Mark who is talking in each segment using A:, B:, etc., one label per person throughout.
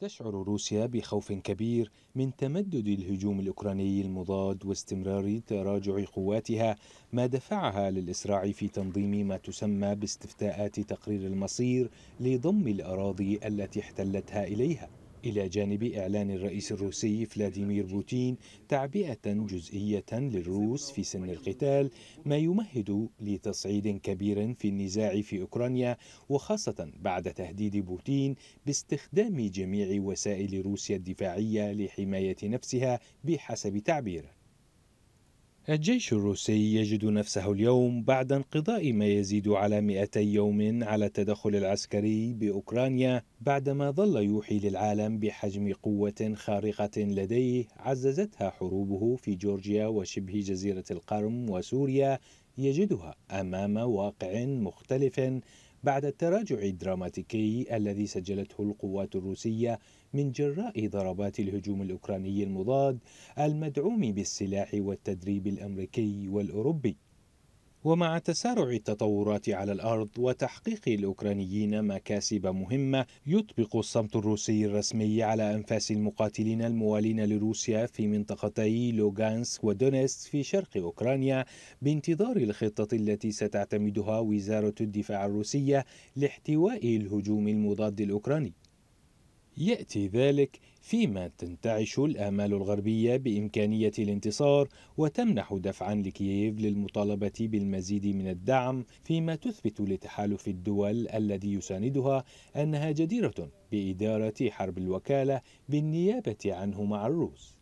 A: تشعر روسيا بخوف كبير من تمدد الهجوم الاوكراني المضاد واستمرار تراجع قواتها ما دفعها للاسراع في تنظيم ما تسمى باستفتاءات تقرير المصير لضم الاراضي التي احتلتها اليها إلى جانب إعلان الرئيس الروسي فلاديمير بوتين تعبئة جزئية للروس في سن القتال ما يمهد لتصعيد كبير في النزاع في أوكرانيا وخاصة بعد تهديد بوتين باستخدام جميع وسائل روسيا الدفاعية لحماية نفسها بحسب تعبيره الجيش الروسي يجد نفسه اليوم بعد انقضاء ما يزيد على 200 يوم على التدخل العسكري بأوكرانيا بعدما ظل يوحي للعالم بحجم قوة خارقة لديه عززتها حروبه في جورجيا وشبه جزيرة القرم وسوريا يجدها أمام واقع مختلف بعد التراجع الدراماتيكي الذي سجلته القوات الروسية من جراء ضربات الهجوم الأوكراني المضاد المدعوم بالسلاح والتدريب الأمريكي والأوروبي ومع تسارع التطورات على الأرض وتحقيق الأوكرانيين مكاسب مهمة يطبق الصمت الروسي الرسمي على أنفاس المقاتلين الموالين لروسيا في منطقتي لوغانسك ودونيسك في شرق أوكرانيا بانتظار الخطة التي ستعتمدها وزارة الدفاع الروسية لاحتواء الهجوم المضاد الأوكراني يأتي ذلك فيما تنتعش الآمال الغربية بإمكانية الانتصار وتمنح دفعا لكييف للمطالبة بالمزيد من الدعم فيما تثبت لتحالف الدول الذي يساندها أنها جديرة بإدارة حرب الوكالة بالنيابة عنه مع الروس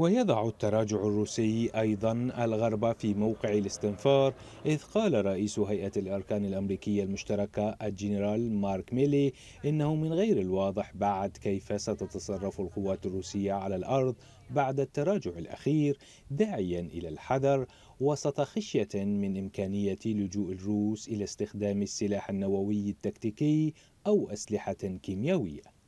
A: ويضع التراجع الروسي أيضا الغرب في موقع الاستنفار إذ قال رئيس هيئة الأركان الأمريكية المشتركة الجنرال مارك ميلي إنه من غير الواضح بعد كيف ستتصرف القوات الروسية على الأرض بعد التراجع الأخير داعيا إلى الحذر وسط خشية من إمكانية لجوء الروس إلى استخدام السلاح النووي التكتيكي أو أسلحة كيميائية